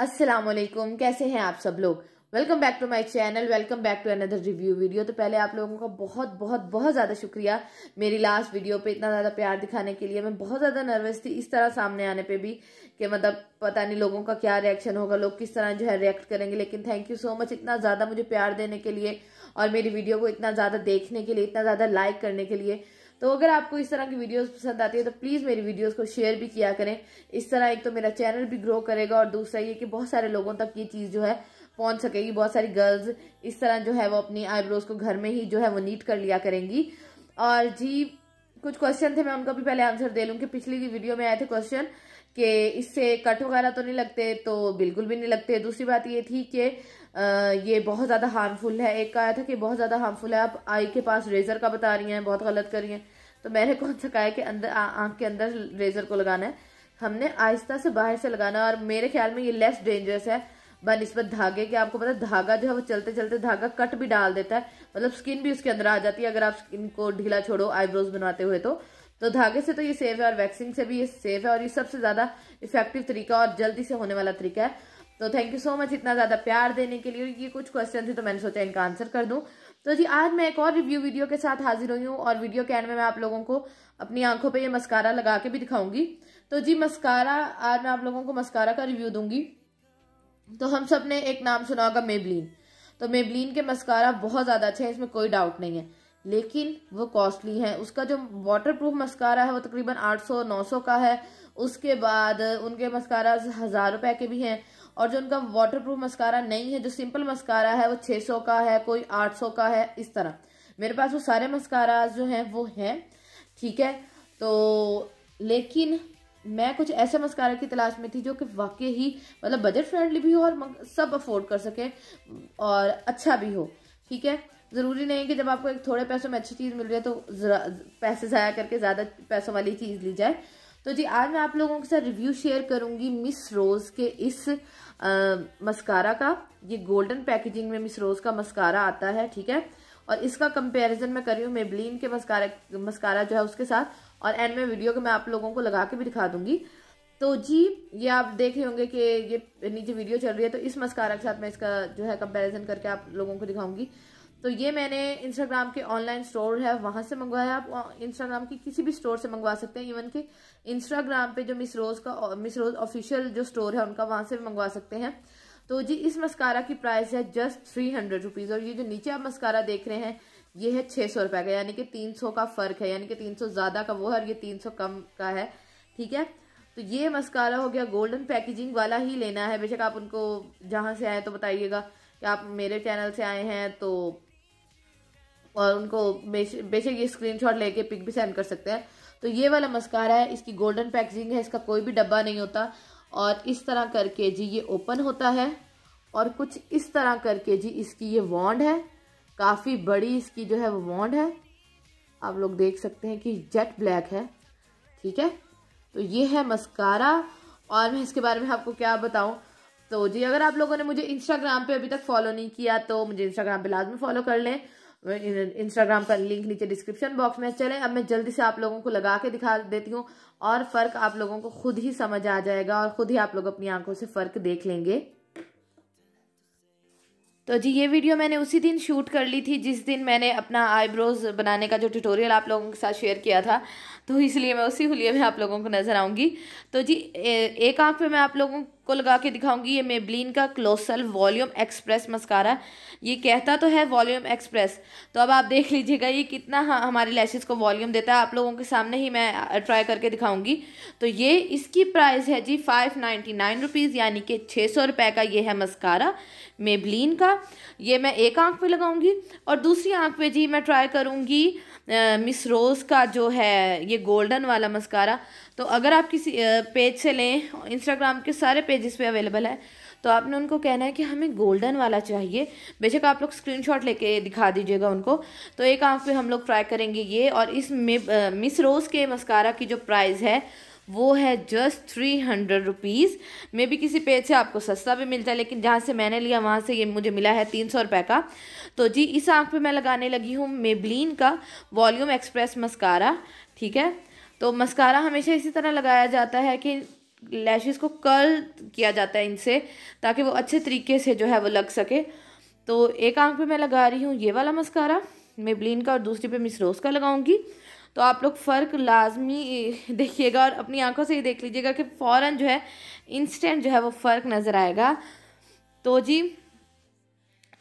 असलम कैसे हैं आप सब लोग welcome back to my channel welcome back to another review video तो पहले आप लोगों का बहुत बहुत बहुत ज़्यादा शुक्रिया मेरी लास्ट वीडियो पे इतना ज़्यादा प्यार दिखाने के लिए मैं बहुत ज़्यादा नर्वस थी इस तरह सामने आने पे भी कि मतलब पता नहीं लोगों का क्या रिएक्शन होगा लोग किस तरह जो है रिएक्ट करेंगे लेकिन थैंक यू सो मच इतना ज़्यादा मुझे प्यार देने के लिए और मेरी वीडियो को इतना ज़्यादा देखने के लिए इतना ज़्यादा लाइक करने के लिए तो अगर आपको इस तरह की वीडियोस पसंद आती है तो प्लीज़ मेरी वीडियोस को शेयर भी किया करें इस तरह एक तो मेरा चैनल भी ग्रो करेगा और दूसरा ये कि बहुत सारे लोगों तक ये चीज़ जो है पहुंच सकेगी बहुत सारी गर्ल्स इस तरह जो है वो अपनी आईब्रोज को घर में ही जो है वो नीट कर लिया करेंगी और जी कुछ क्वेश्चन थे मैं उनका भी पहले आंसर दे लूँ कि पिछली वीडियो में आए थे क्वेश्चन कि इससे कट वगैरह तो नहीं लगते तो बिल्कुल भी नहीं लगते दूसरी बात ये थी कि ये बहुत ज़्यादा हार्मफुल है एक कहा था कि बहुत ज़्यादा हार्मफुल है आप आई के पास रेज़र का बता रही हैं बहुत गलत कर रही हैं तो मैंने कौन सा कहा है कि अंदर आँख के अंदर रेज़र को लगाना है हमने आहिस्ता से बाहर से लगाना और मेरे ख्याल में ये लेस डेंजरस है बनस्बत धागे के आपको पता है धागा जो है वो चलते चलते धागा कट भी डाल देता है मतलब स्किन भी उसके अंदर आ जाती है अगर आप स्किन को ढीला छोड़ो आईब्रोज बनवाते हुए तो तो धागे से तो ये सेफ है और वैक्सिंग से भी ये सेफ है और ये सबसे ज़्यादा इफेक्टिव तरीका और जल्दी से होने वाला तरीका है तो थैंक यू सो मच इतना ज़्यादा प्यार देने के लिए ये कुछ क्वेश्चन थे तो मैंने सोचा इनका आंसर कर दूँ तो जी आज मैं एक और रिव्यू वीडियो के साथ हाजिर हुई हूँ और वीडियो के एंड में मैं आप लोगों को अपनी आंखों पे ये मस्कारा लगा के भी दिखाऊंगी तो जी मस्कारा आज मैं आप लोगों को मस्कारा का रिव्यू दूंगी तो हम सब ने एक नाम सुना होगा मेबलिन तो मेबलिन के मस्कारा बहुत ज़्यादा अच्छे हैं इसमें कोई डाउट नहीं है लेकिन वो कॉस्टली है उसका जो वाटर प्रूफ मस्कारा है वो तकरीबन 800-900 का है उसके बाद उनके मस्कारा हज़ार रुपए के भी हैं और जो उनका वाटर प्रूफ मस्कारा नहीं है जो सिंपल मस्कारा है वो 600 का है कोई 800 का है इस तरह मेरे पास वो सारे मस्कारा जो हैं वो हैं ठीक है तो लेकिन मैं कुछ ऐसे मस्कारा की तलाश में थी जो कि वाकई ही मतलब बजट फ्रेंडली भी हो और सब अफोर्ड कर सके और अच्छा भी हो ठीक है ज़रूरी नहीं कि जब आपको एक थोड़े पैसों में अच्छी चीज़ मिल रही है तो पैसे ज़ाया करके ज़्यादा पैसों वाली चीज़ ली जाए तो जी आज मैं आप लोगों के साथ रिव्यू शेयर करूंगी मिस रोज़ के इस मस्कारा का ये गोल्डन पैकेजिंग में मिस रोज़ का मस्कारा आता है ठीक है और इसका कंपैरिजन मैं रही हूँ मेबलिन के मस्कारा मस्कारा जो है उसके साथ और एंड में वीडियो को मैं आप लोगों को लगा के भी दिखा दूंगी तो जी ये आप देख रहे होंगे कि ये नीचे वीडियो चल रही है तो इस मस्कारा के साथ मैं इसका जो है कंपेरिजन करके आप लोगों को दिखाऊंगी तो ये मैंने इंस्टाग्राम के ऑनलाइन स्टोर है वहाँ से मंगवाया आप इंस्टाग्राम की किसी भी स्टोर से मंगवा सकते हैं इवन कि इंस्टाग्राम पे जो मिस रोज़ का मिस रोज़ ऑफिशियल जो स्टोर है उनका वहाँ से भी मंगवा सकते हैं तो जी इस मस्कारा की प्राइस है जस्ट थ्री हंड्रेड रुपीज़ और ये जो नीचे आप मस्कारा देख रहे हैं ये है छः सौ रुपये का यानी कि तीन सौ का फ़र्क है यानी कि तीन सौ ज़्यादा का वो है और ये तीन सौ कम का है ठीक है तो ये मस्कारा हो गया गोल्डन पैकेजिंग वाला ही लेना है बेशक आप उनको जहाँ से आए तो बताइएगा कि आप मेरे चैनल से आए हैं तो और उनको बेशक ये स्क्रीनशॉट लेके पिक भी सेंड कर सकते हैं तो ये वाला मस्कारा है इसकी गोल्डन पैकेजिंग है इसका कोई भी डब्बा नहीं होता और इस तरह करके जी ये ओपन होता है और कुछ इस तरह करके जी इसकी ये वॉन्ड है काफ़ी बड़ी इसकी जो है वो वॉन्ड है आप लोग देख सकते हैं कि जेट ब्लैक है ठीक है तो ये है मस्कारा और मैं इसके बारे में आपको क्या बताऊं तो जी अगर आप लोगों ने मुझे इंस्टाग्राम पे अभी तक फॉलो नहीं किया तो मुझे इंस्टाग्राम पे लाजमी फॉलो कर लें इंस्टाग्राम का लिंक नीचे डिस्क्रिप्शन बॉक्स में चले अब मैं जल्दी से आप लोगों को लगा के दिखा देती हूँ और फर्क आप लोगों को खुद ही समझ आ जाएगा और खुद ही आप लोग अपनी आंखों से फर्क देख लेंगे तो जी ये वीडियो मैंने उसी दिन शूट कर ली थी जिस दिन मैंने अपना आईब्रोज बनाने का जो ट्यूटोरियल आप लोगों के साथ शेयर किया था तो इसलिए मैं उसी हुलिये में आप लोगों को नज़र आऊंगी तो जी एक आंख पे मैं आप लोगों को लगा के दिखाऊंगी ये मेबलिन का क्लोसल वॉल्यूम एक्सप्रेस मस्कारा ये कहता तो है वॉल्यूम एक्सप्रेस तो अब आप देख लीजिएगा ये कितना हाँ हमारे लैशेस को वॉल्यूम देता है आप लोगों के सामने ही मैं ट्राई करके दिखाऊंगी तो ये इसकी प्राइस है जी फाइव नाइन्टी नाइन रुपीज़ यानी कि छः सौ रुपये का ये है मस्कारा मेबलिन का ये मैं एक आँख पर लगाऊंगी और दूसरी आँख पर जी मैं ट्राई करूँगी मिस रोज़ का जो है ये गोल्डन वाला मस्कारा तो अगर आप किसी पेज से लें इंस्टाग्राम के सारे पेजेस पे अवेलेबल है तो आपने उनको कहना है कि हमें गोल्डन वाला चाहिए बेशक आप लोग स्क्रीनशॉट लेके दिखा दीजिएगा उनको तो एक आँख पे हम लोग ट्राई करेंगे ये और इस मिस रोज़ के मस्कारा की जो प्राइस है वो है जस्ट थ्री हंड्रेड रुपीज़ मे भी किसी पेज से आपको सस्ता भी मिलता है लेकिन जहाँ से मैंने लिया वहाँ से ये मुझे मिला है तीन सौ रुपये का तो जी इस आँख पे मैं लगाने लगी हूँ मेबलिन का वॉल्यूम एक्सप्रेस मस्कारा ठीक है तो मस्कारा हमेशा इसी तरह लगाया जाता है कि लैशेस को कर्ल किया जाता है इनसे ताकि वो अच्छे तरीके से जो है वो लग सके तो एक आंख पे मैं लगा रही हूँ ये वाला मस्कारा मेबलिन का और दूसरी पे मिस रोज़ का लगाऊंगी तो आप लोग फ़र्क लाजमी देखिएगा और अपनी आंखों से ही देख लीजिएगा कि फ़ौर जो है इंस्टेंट जो है वो फ़र्क नज़र आएगा तो जी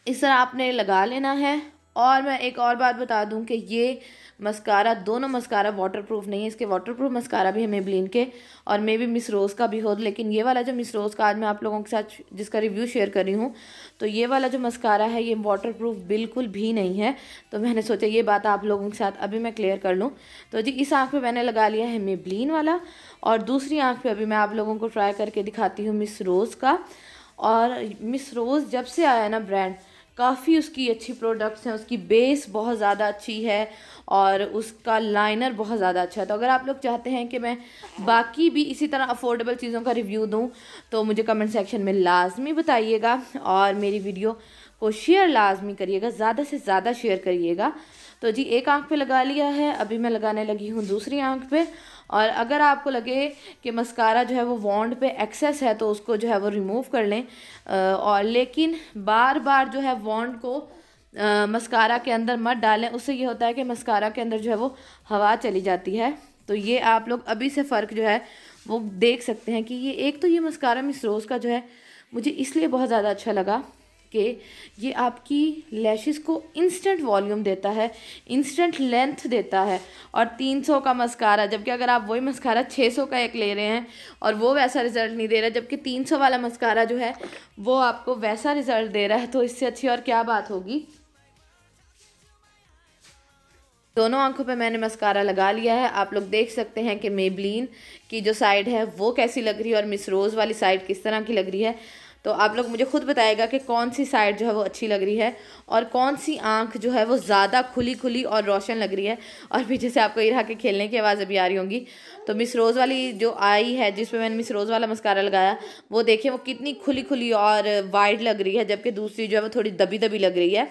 इस तरह आपने लगा लेना है और मैं एक और बात बता दूँ कि ये मस्कारा दोनों मस्कारा वाटर प्रूफ नहीं है इसके वाटर प्रूफ मस्कारा भी है मेबलिन के और मे बी मिस रोज़ का भी हो लेकिन ये वाला जो मिस रोज़ का आज मैं आप लोगों के साथ जिसका रिव्यू शेयर कर रही हूँ तो ये वाला जो मस्कारा है ये वाटर प्रूफ बिल्कुल भी नहीं है तो मैंने सोचा ये बात आप लोगों के साथ अभी मैं क्लियर कर लूँ तो जी इस आँख पर मैंने लगा लिया है मेबलिन वाला और दूसरी आँख पर अभी मैं आप लोगों को ट्राई करके दिखाती हूँ मिस रोज़ का और मिस रोज़ जब से आया ना ब्रांड काफ़ी उसकी अच्छी प्रोडक्ट्स हैं उसकी बेस बहुत ज़्यादा अच्छी है और उसका लाइनर बहुत ज़्यादा अच्छा है तो अगर आप लोग चाहते हैं कि मैं बाकी भी इसी तरह अफोर्डेबल चीज़ों का रिव्यू दूँ तो मुझे कमेंट सेक्शन में लाजमी बताइएगा और मेरी वीडियो को शेयर लाजमी करिएगा ज़्यादा से ज़्यादा शेयर करिएगा तो जी एक आंख पे लगा लिया है अभी मैं लगाने लगी हूँ दूसरी आंख पे और अगर आपको लगे कि मस्कारा जो है वो वॉन्ड पे एक्सेस है तो उसको जो है वो रिमूव कर लें और लेकिन बार बार जो है वॉन्ड को मस्कारा के अंदर मत डालें उससे ये होता है कि मस्कारा के अंदर जो है वो हवा चली जाती है तो ये आप लोग अभी से फ़र्क जो है वो देख सकते हैं कि ये एक तो ये मस्कारा मिसरोज़ का जो है मुझे इसलिए बहुत ज़्यादा अच्छा लगा के ये आपकी लैशेस को इंस्टेंट वॉल्यूम देता है इंस्टेंट लेंथ देता है और 300 का मस्कारा जबकि अगर आप वही मस्कारा 600 का एक ले रहे हैं और वो वैसा रिज़ल्ट नहीं दे रहा जबकि 300 वाला मस्कारा जो है वो आपको वैसा रिज़ल्ट दे रहा है तो इससे अच्छी और क्या बात होगी दोनों आंखों पे मैंने मस्कारा लगा लिया है आप लोग देख सकते हैं कि मेबलिन की जो साइड है वो कैसी लग रही है और मिस रोज़ वाली साइड किस तरह की लग रही है तो आप लोग मुझे खुद बताएगा कि कौन सी साइड जो है वो अच्छी लग रही है और कौन सी आंख जो है वो ज़्यादा खुली खुली और रोशन लग रही है और पीछे से आपको इरा के खेलने की आवाज़ अभी आ रही होंगी तो मिस रोज़ वाली जो आई है जिस पर मैंने मिस रोज़ वाला मस्कारा लगाया वो देखें वो कितनी खुली खुली और वाइड लग रही है जबकि दूसरी जो है वो थोड़ी दबी दबी लग रही है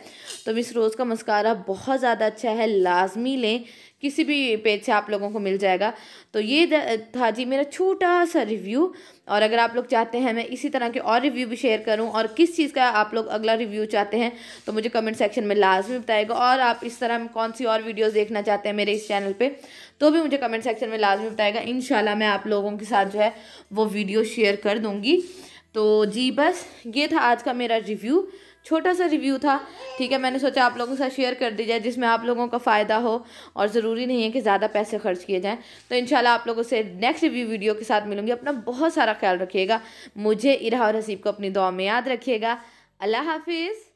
तो मिस रोज़ का मस्कारा बहुत ज़्यादा अच्छा है लाजमी लें किसी भी पेज से आप लोगों को मिल जाएगा तो ये था जी मेरा छोटा सा रिव्यू और अगर आप लोग चाहते हैं मैं इसी तरह के और रिव्यू भी शेयर करूं और किस चीज़ का आप लोग अगला रिव्यू चाहते हैं तो मुझे कमेंट सेक्शन में लाजमी बताएगा और आप इस तरह कौन सी और वीडियोस देखना चाहते हैं मेरे इस चैनल पे तो भी मुझे कमेंट सेक्शन में लाजमी बताएगा इन मैं आप लोगों के साथ जो है वो वीडियो शेयर कर दूँगी तो जी बस ये था आज का मेरा रिव्यू छोटा सा रिव्यू था ठीक है मैंने सोचा आप लोगों के साथ शेयर कर दी जाए जिसमें आप लोगों का फ़ायदा हो और ज़रूरी नहीं है कि ज़्यादा पैसे खर्च किए जाएँ तो इन आप लोगों से नेक्स्ट रिव्यू वीडियो के साथ मिलूंगी अपना बहुत सारा ख्याल रखिएगा मुझे इरा और हसीब को अपनी दुआ में याद रखिएगा अल्लाह हाफिज़